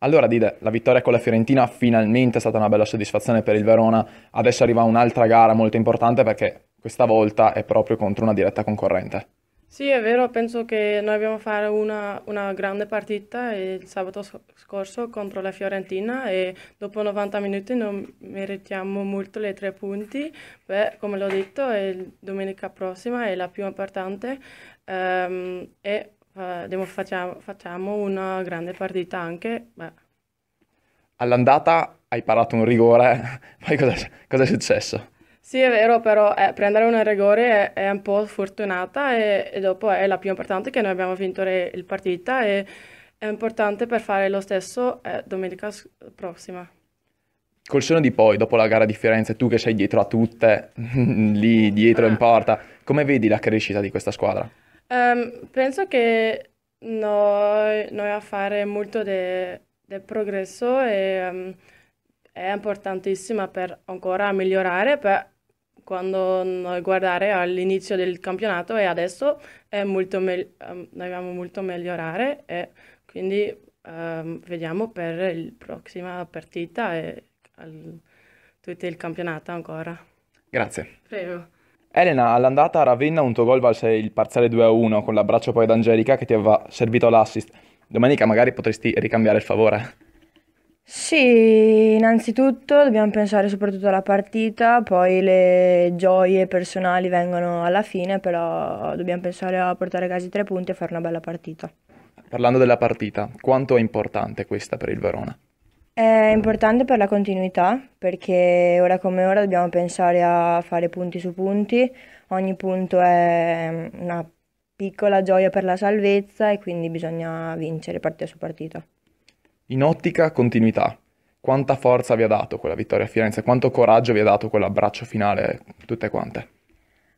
Allora Dide, la vittoria con la Fiorentina finalmente è stata una bella soddisfazione per il Verona, adesso arriva un'altra gara molto importante perché questa volta è proprio contro una diretta concorrente. Sì, è vero, penso che noi abbiamo fatto una, una, grande partita il sabato scorso contro la Fiorentina e dopo 90 minuti non meritiamo molto le tre punti. Beh, come l'ho detto, è domenica prossima è la più importante um, ehm, e eh, facciamo, facciamo, una grande partita anche. Beh. All'andata hai parato un rigore, poi cosa, cosa, è successo? Sì, è vero, però eh, prendere un rigore è, è, un po' sfortunata e, e, dopo è la più importante che noi abbiamo vinto il partita e è importante per fare lo stesso eh, domenica prossima. Col seno di poi, dopo la gara di Firenze, tu che sei dietro a tutte, lì dietro in ah. porta, come vedi la crescita di questa squadra? Um, penso che noi, noi, a fare molto del de progresso e, um, è importantissima per ancora migliorare, per quando noi guardare all'inizio del campionato e adesso è molto me- um, ehm, dobbiamo molto migliorare e quindi um, vediamo per la prossima partita e al, tutto il campionato ancora. Grazie. Prego. Elena all'andata a Ravenna un tuo gol valse il parziale 2-1 con l'abbraccio poi ad Angelica che ti aveva servito l'assist. Domenica magari potresti ricambiare il favore. Sì, innanzitutto dobbiamo pensare soprattutto alla partita, poi le gioie personali vengono alla fine, però dobbiamo pensare a portare a casa i tre punti e fare una bella partita. Parlando della partita, quanto è importante questa per il Verona? È importante per la continuità perché ora come ora dobbiamo pensare a fare punti su punti, ogni punto è mm, una piccola gioia per la salvezza e quindi bisogna vincere partita su partita. In ottica continuità, quanta forza vi ha dato quella vittoria a Firenze, quanto coraggio vi ha dato quell'abbraccio finale, tutte quante?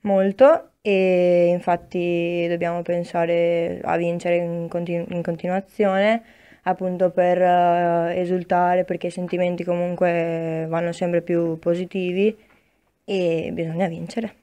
Molto e infatti dobbiamo pensare a vincere in, continu- in continuazione appunto per uh, esultare perché i sentimenti comunque vanno sempre più positivi e bisogna vincere.